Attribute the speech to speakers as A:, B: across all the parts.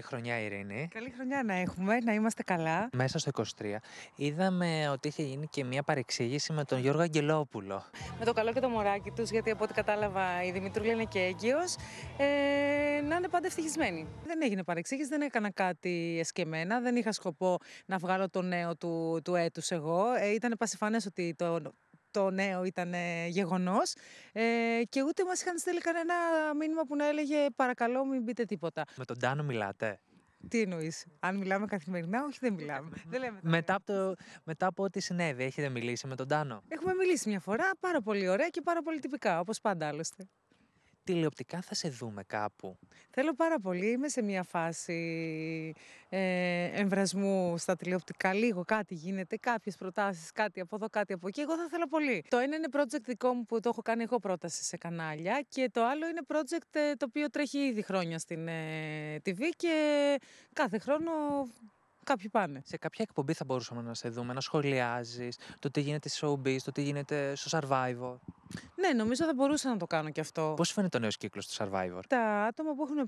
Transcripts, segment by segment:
A: Καλή χρονιά, Ειρήνη.
B: Καλή χρονιά να έχουμε, να είμαστε καλά.
A: Μέσα στο 23 είδαμε ότι είχε γίνει και μια παρεξήγηση με τον Γιώργο Αγγελόπουλο.
B: Με το καλό και το μωράκι τους, γιατί από ό,τι κατάλαβα η Δημητρούλα είναι και έγκυος, ε, να είναι πάντα ευτυχισμένη. Δεν έγινε παρεξήγηση, δεν έκανα κάτι εσκεμένα, δεν είχα σκοπό να βγάλω το νέο του, του έτους εγώ. Ε, ήταν πασιφανές ότι το, το νέο ήταν γεγονός. Ε, και ούτε μας είχαν στείλει κανένα μήνυμα που να έλεγε Παρακαλώ, μην πείτε τίποτα.
A: Με τον Τάνο μιλάτε.
B: Τι εννοείς, Αν μιλάμε καθημερινά, όχι δεν μιλάμε. δεν λέμε
A: μετά, από το, μετά από ό,τι συνέβη, έχετε μιλήσει με τον Τάνο.
B: Έχουμε μιλήσει μια φορά πάρα πολύ ωραία και πάρα πολύ τυπικά, όπως πάντα άλλωστε τηλεοπτικά θα σε δούμε κάπου. Θέλω πάρα πολύ. Είμαι σε μια φάση ε, εμβρασμού στα τηλεοπτικά. Λίγο κάτι γίνεται, κάποιες προτάσεις, κάτι από εδώ, κάτι από εκεί. Εγώ θα ήθελα πολύ. Το ένα είναι project δικό μου που το έχω κάνει εγώ πρόταση σε κανάλια και το άλλο είναι project ε, το οποίο τρέχει ήδη χρόνια στην ε, TV και κάθε χρόνο κάποιοι πάνε. Σε κάποια εκπομπή θα μπορούσαμε να σε δούμε, να σχολιάζεις
A: το τι γίνεται στο showbiz, το τι γίνεται στο survival.
B: Ναι, νομίζω θα μπορούσα να το
A: κάνω και αυτό. Πώς φαίνεται ο νέος κύκλος του Survivor.
B: Τα άτομα που έχουν ε,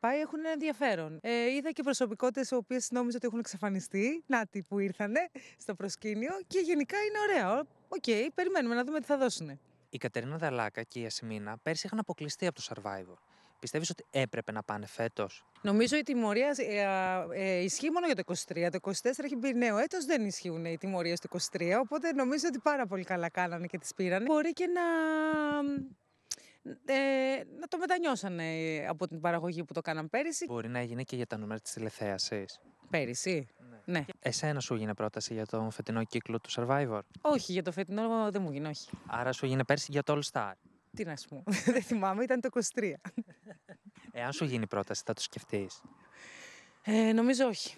B: πάει έχουν ένα ενδιαφέρον. Ε, είδα και προσωπικότητες οι οποίες νόμιζα ότι έχουν εξαφανιστεί. τι που ήρθανε στο προσκήνιο και γενικά είναι ωραία. Οκ, περιμένουμε να δούμε τι θα δώσουν.
A: Η Κατερίνα Δαλάκα και η Ασημίνα πέρσι είχαν αποκλειστεί από το Survivor. Πιστεύεις ότι έπρεπε να πάνε φέτος.
B: Νομίζω η τιμωρία ε, ε, ισχύει μόνο για το 23. Το 24 έχει μπει νέο έτος, δεν ισχύουν οι τιμωρίες του 23. Οπότε νομίζω ότι πάρα πολύ καλά κάνανε και τις πήρανε. Μπορεί και να. Ε, να το μετανιώσανε ε, από την παραγωγή που το κάναν πέρυσι. Μπορεί να έγινε και για τα
A: νούμερα της τηλεθέασης. Πέρυσι. Ναι. ναι. Εσένα σου έγινε πρόταση για το φετινό κύκλο του Survivor.
B: Όχι, για το φετινό δεν μου έγινε όχι.
A: Άρα σου έγινε πέρσι για το All Star.
B: Τι να σου πω, δεν θυμάμαι, ήταν το 23.
A: Εάν σου γίνει πρόταση, θα το σκεφτείς.
B: Ε, νομίζω όχι.